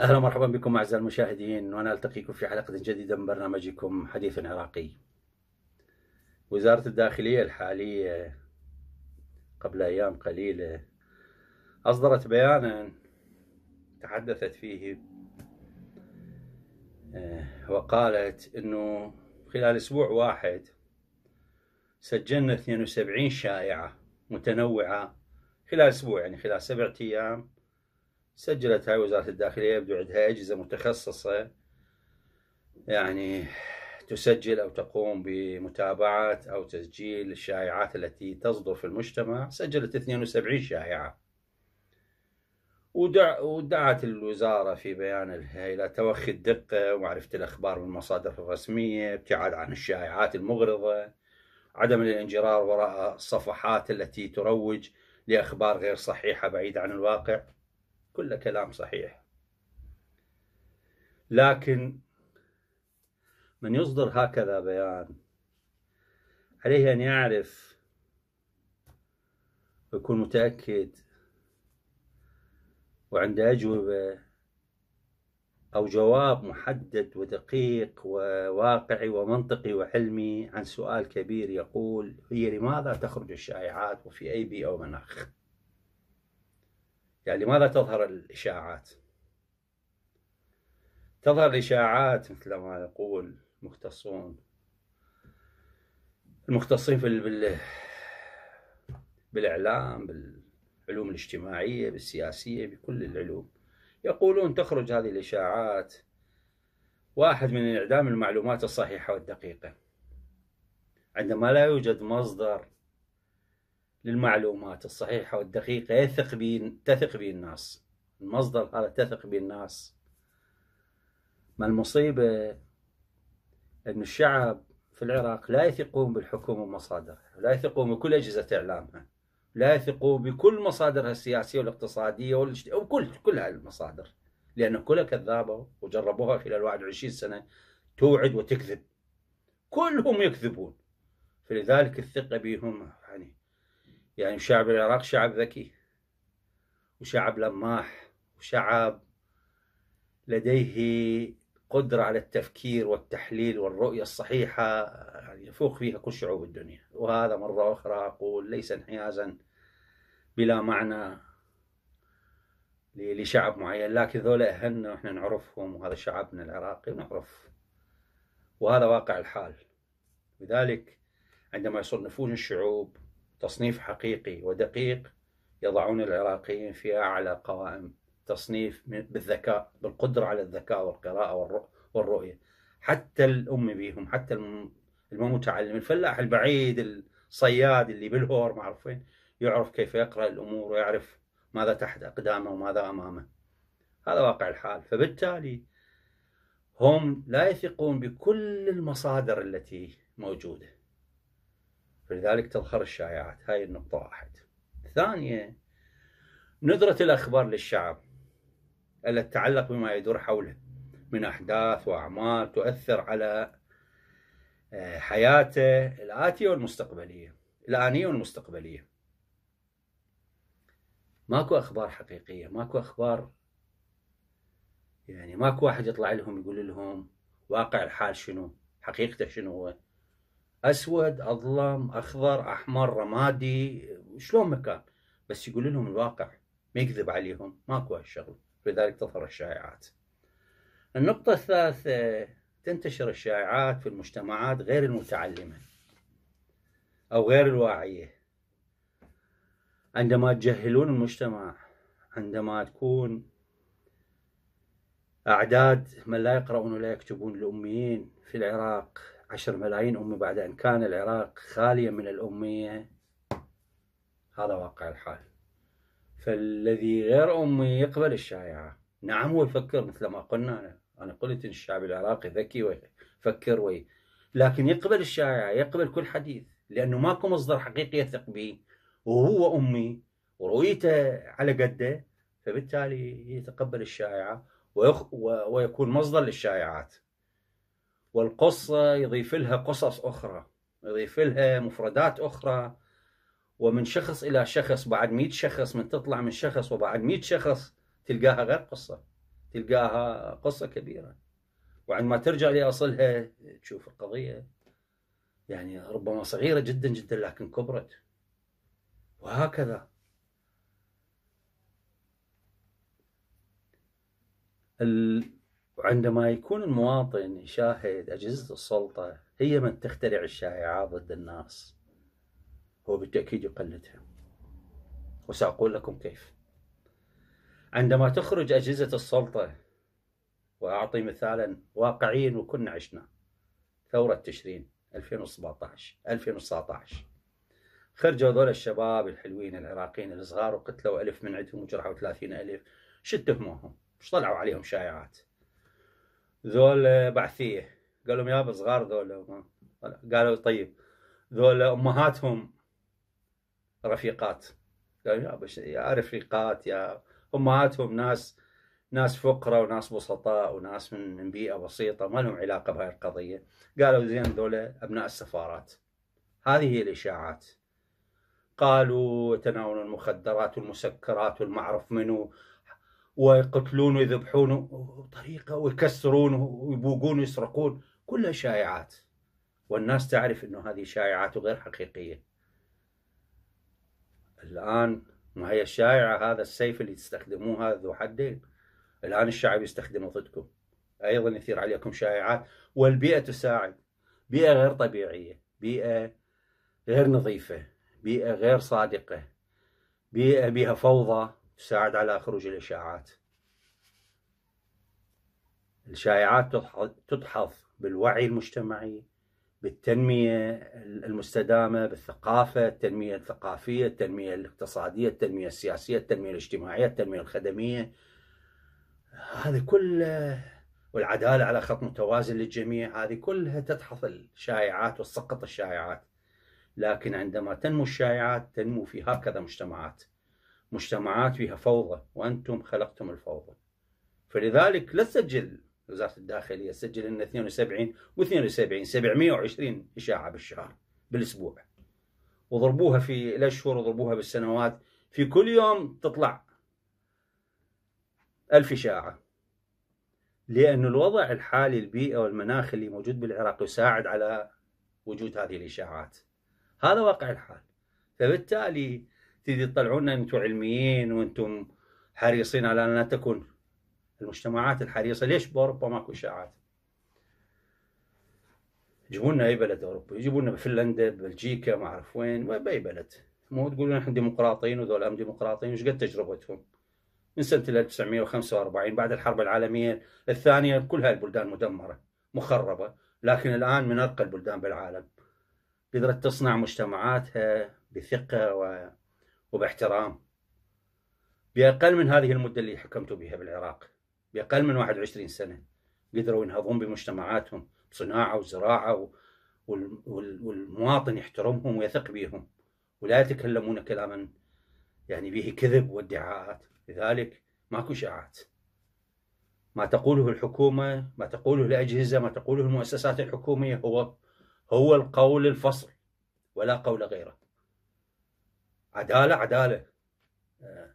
اهلا ومرحبا بكم اعزائي المشاهدين وانا التقيكم في حلقه جديده من برنامجكم حديث عراقي. وزاره الداخليه الحاليه قبل ايام قليله اصدرت بيانا تحدثت فيه آه، وقالت انه خلال اسبوع واحد سجلنا 72 شائعه متنوعه خلال اسبوع يعني خلال سبعة ايام سجلت هاي وزاره الداخليه يبدو عندها اجهزه متخصصه يعني تسجل او تقوم بمتابعه او تسجيل الشائعات التي تصدر في المجتمع سجلت 72 شائعه ودع ودعت الوزارة في بيانها إلى توخي الدقة ومعرفة الأخبار من المصادر الرسمية ابتعاد عن الشائعات المغرضة عدم الانجرار وراء الصفحات التي تروج لأخبار غير صحيحة بعيدة عن الواقع كل كلام صحيح لكن من يصدر هكذا بيان عليه أن يعرف ويكون متأكد وعنده أجوبة أو جواب محدد ودقيق وواقعي ومنطقي وعلمي عن سؤال كبير يقول هي لماذا تخرج الشائعات وفي أي بيئة ومناخ؟ يعني لماذا تظهر الإشاعات؟ تظهر الإشاعات مثل ما يقول مختصون المختصين في بالإعلام بال العلوم الاجتماعية بالسياسية بكل العلوم يقولون تخرج هذه الإشاعات واحد من إعدام المعلومات الصحيحة والدقيقة عندما لا يوجد مصدر للمعلومات الصحيحة والدقيقة يثق به تثق به الناس المصدر هذا تثق به الناس ما المصيبة أن الشعب في العراق لا يثقون بالحكومة ومصادرها لا يثقون بكل أجهزة إعلامها لا يثقوا بكل مصادرها السياسيه والاقتصاديه والاجت... وكل كل هذه المصادر لان كلها كذابه وجربوها خلال 21 سنه توعد وتكذب كلهم يكذبون فلذلك الثقه بهم يعني يعني شعب العراق شعب ذكي وشعب لماح وشعب لديه قدرة على التفكير والتحليل والرؤية الصحيحة يعني يفوق فيها كل شعوب الدنيا وهذا مرة أخرى أقول ليس انحيازا بلا معنى لشعب معين لكن ذولا أهلنا وإحنا نعرفهم وهذا شعبنا العراقي ونعرف وهذا واقع الحال لذلك عندما يصنفون الشعوب تصنيف حقيقي ودقيق يضعون العراقيين في أعلى قوائم تصنيف بالذكاء بالقدرة على الذكاء والقراءة والرؤية حتى الأم بيهم حتى المتعلم الفلاح البعيد الصياد اللي بالهور وين يعرف كيف يقرأ الأمور ويعرف ماذا تحت أقدامه وماذا أمامه هذا واقع الحال فبالتالي هم لا يثقون بكل المصادر التي موجودة فلذلك تظهر الشائعات هاي النقطة واحد ثانية ندرة الأخبار للشعب التي تتعلق بما يدور حوله من أحداث وأعمال تؤثر على آه، حياته الآتية والمستقبلية الآنية والمستقبلية ماكو أخبار حقيقية ماكو أخبار يعني ماكو واحد يطلع لهم يقول لهم واقع الحال شنو حقيقته شنو هو أسود أظلم أخضر أحمر رمادي شلون مكان بس يقول لهم الواقع ما يكذب عليهم ماكو هالشغله لذلك تظهر الشائعات النقطة الثالثة تنتشر الشائعات في المجتمعات غير المتعلمة أو غير الواعية عندما تجهلون المجتمع عندما تكون أعداد من لا يقرؤون ولا يكتبون الأميين في العراق عشر ملايين أمي بعد أن كان العراق خاليا من الأمية هذا واقع الحال فالذي غير أمي يقبل الشائعة نعم هو يفكر مثل ما قلنا أنا أنا قلت إن الشعب العراقي ذكي ويفكر وي لكن يقبل الشائعة يقبل كل حديث لأنه ماكو مصدر حقيقي يثق به وهو أمي ورؤيته على قده فبالتالي يتقبل الشائعة ويخ... و... ويكون مصدر للشائعات والقصة يضيف لها قصص أخرى يضيف لها مفردات أخرى ومن شخص الى شخص بعد 100 شخص من تطلع من شخص وبعد 100 شخص تلقاها غير قصه تلقاها قصه كبيره وعندما ترجع لاصلها تشوف القضيه يعني ربما صغيره جدا جدا لكن كبرت وهكذا ال... عندما يكون المواطن يشاهد اجهزه السلطه هي من تخترع الشائعات ضد الناس هو بالتأكيد يقلدها وسأقول لكم كيف عندما تخرج أجهزة السلطة وأعطي مثالا واقعيا وكنا عشنا ثورة تشرين 2017 2019 خرجوا هذول الشباب الحلوين العراقيين الصغار وقتلوا ألف من عندهم وجرحوا 30 ألف شو اتهموهم؟ مش طلعوا عليهم شائعات ذول بعثية قالوا يا صغار ذول قالوا طيب ذول أمهاتهم رفيقات يا, رفيقات يا امهاتهم ناس ناس فقراء وناس بسطاء وناس من بيئه بسيطه ما لهم علاقه بهاي القضيه قالوا زين ذولا ابناء السفارات هذه هي الاشاعات قالوا يتناولون المخدرات والمسكرات والمعرف منو ويقتلون ويذبحون طريقة ويكسرون ويبوقون ويسرقون كلها شائعات والناس تعرف انه هذه شائعات وغير حقيقيه الآن ما هي الشائعة هذا السيف اللي تستخدموه هذا ذو حدين الآن الشعب يستخدمه ضدكم أيضا يثير عليكم شائعات والبيئة تساعد بيئة غير طبيعية بيئة غير نظيفة بيئة غير صادقة بيئة بها فوضى تساعد على خروج الإشاعات الشائعات تدحض بالوعي المجتمعي بالتنمية المستدامة بالثقافة التنمية الثقافية التنمية الاقتصادية التنمية السياسية التنمية الاجتماعية التنمية الخدمية هذه كلها والعدالة على خط متوازن للجميع هذه كلها تدحض الشائعات وتسقط الشائعات لكن عندما تنمو الشائعات تنمو في هكذا مجتمعات مجتمعات فيها فوضى وأنتم خلقتم الفوضى فلذلك لا تسجل وزاره الداخليه سجل لنا 72 و72 720 اشاعه بالشهر بالاسبوع وضربوها في الاشهر وضربوها بالسنوات في كل يوم تطلع ألف اشاعه لأن الوضع الحالي البيئة والمناخ اللي موجود بالعراق يساعد على وجود هذه الإشاعات هذا واقع الحال فبالتالي تريد تطلعونا أنتم علميين وأنتم حريصين على أن لا تكون المجتمعات الحريصة ليش بأوروبا ماكو إشاعات يجيبوا لنا أي بلد أوروبي يجيبوا لنا بفنلندا ببلجيكا ما أعرف وين بأي بلد مو تقولون نحن ديمقراطيين وذول أم ديمقراطيين وش قد تجربتهم من سنة 1945 بعد الحرب العالمية الثانية كل هاي البلدان مدمرة مخربة لكن الآن من أرقى البلدان بالعالم قدرت تصنع مجتمعاتها بثقة و... وباحترام بأقل من هذه المدة اللي حكمت بها بالعراق باقل من 21 سنه قدروا ينهضون بمجتمعاتهم بصناعه وزراعه والمواطن يحترمهم ويثق بهم ولا يتكلمون كلاما يعني به كذب وادعاءات لذلك ماكو اشاعات ما تقوله الحكومة ما تقوله الأجهزة ما تقوله المؤسسات الحكومية هو هو القول الفصل ولا قول غيره عدالة عدالة آه.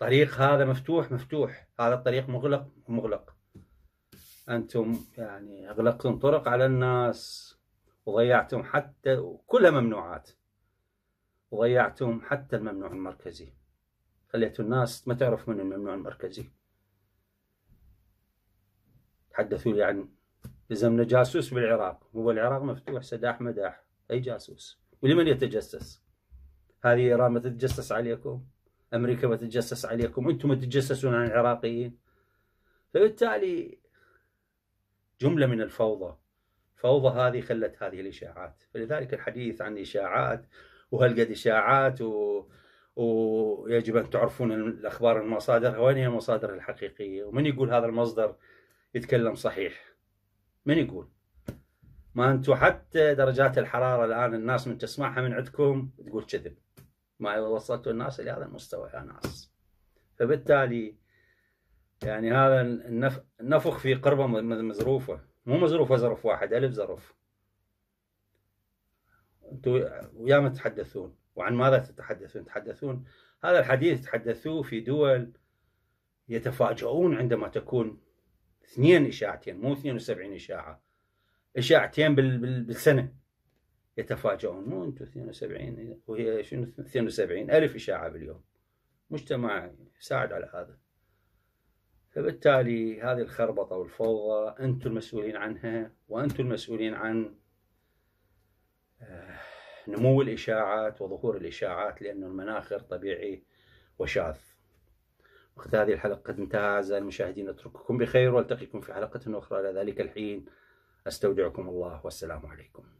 طريق هذا مفتوح مفتوح هذا الطريق مغلق مغلق انتم يعني اغلقتم طرق على الناس وضيعتم حتى كلها ممنوعات وضيعتم حتى الممنوع المركزي خليتوا الناس ما تعرف من الممنوع المركزي تحدثوا لي عن لزمنا جاسوس بالعراق هو العراق مفتوح سداح مداح اي جاسوس ولمن يتجسس هذه ايران ما تتجسس عليكم امريكا بتتجسس عليكم انتم تتجسسون على العراقيين فبالتالي جمله من الفوضى الفوضى هذه خلت هذه الاشاعات فلذلك الحديث عن اشاعات قد اشاعات و... ويجب ان تعرفون الاخبار المصادر وين هي المصادر الحقيقيه ومن يقول هذا المصدر يتكلم صحيح من يقول ما انتم حتى درجات الحراره الان الناس من تسمعها من عندكم تقول كذب ما وصلت الناس إلى هذا المستوى يا ناس فبالتالي يعني هذا النفخ في قربة مزروفة مو مزروفة زرف واحد ألف زرف أنتم ما تتحدثون وعن ماذا تتحدثون تتحدثون هذا الحديث تحدثوه في دول يتفاجؤون عندما تكون اثنين إشاعتين مو 72 إشاعة إشاعتين بالسنة يتفاجؤون مو انتم 72 وهي شنو 72 ألف إشاعة باليوم مجتمع يساعد على هذا فبالتالي هذه الخربطة والفوضى أنتم المسؤولين عنها وأنتم المسؤولين عن آه، نمو الإشاعات وظهور الإشاعات لأنه المناخ طبيعي وشاذ وقت هذه الحلقة قد انتهى أعزائي المشاهدين أترككم بخير وألتقيكم في حلقة أخرى إلى ذلك الحين أستودعكم الله والسلام عليكم